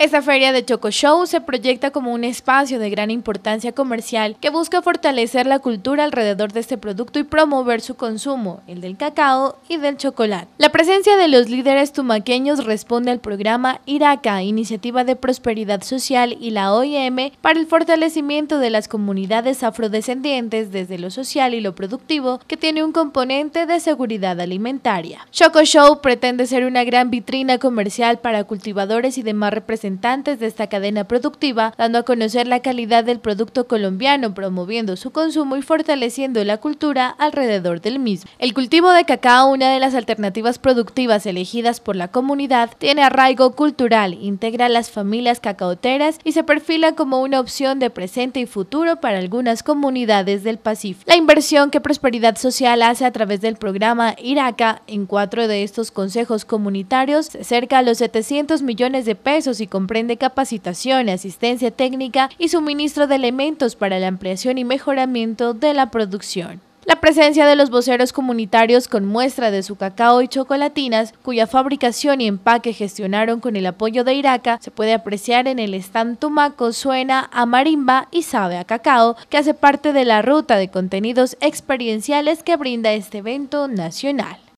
Esta feria de Choco Show se proyecta como un espacio de gran importancia comercial que busca fortalecer la cultura alrededor de este producto y promover su consumo, el del cacao y del chocolate. La presencia de los líderes tumaqueños responde al programa IRACA, Iniciativa de Prosperidad Social y la OIM para el fortalecimiento de las comunidades afrodescendientes desde lo social y lo productivo que tiene un componente de seguridad alimentaria. Choco Show pretende ser una gran vitrina comercial para cultivadores y demás representantes de esta cadena productiva, dando a conocer la calidad del producto colombiano, promoviendo su consumo y fortaleciendo la cultura alrededor del mismo. El cultivo de cacao, una de las alternativas productivas elegidas por la comunidad, tiene arraigo cultural, integra a las familias cacaoteras y se perfila como una opción de presente y futuro para algunas comunidades del Pacífico. La inversión que Prosperidad Social hace a través del programa IRACA en cuatro de estos consejos comunitarios, cerca a los 700 millones de pesos y comprende capacitación, asistencia técnica y suministro de elementos para la ampliación y mejoramiento de la producción. La presencia de los voceros comunitarios con muestra de su cacao y chocolatinas, cuya fabricación y empaque gestionaron con el apoyo de Iraca, se puede apreciar en el stand Tumaco Suena a Marimba y Sabe a Cacao, que hace parte de la ruta de contenidos experienciales que brinda este evento nacional.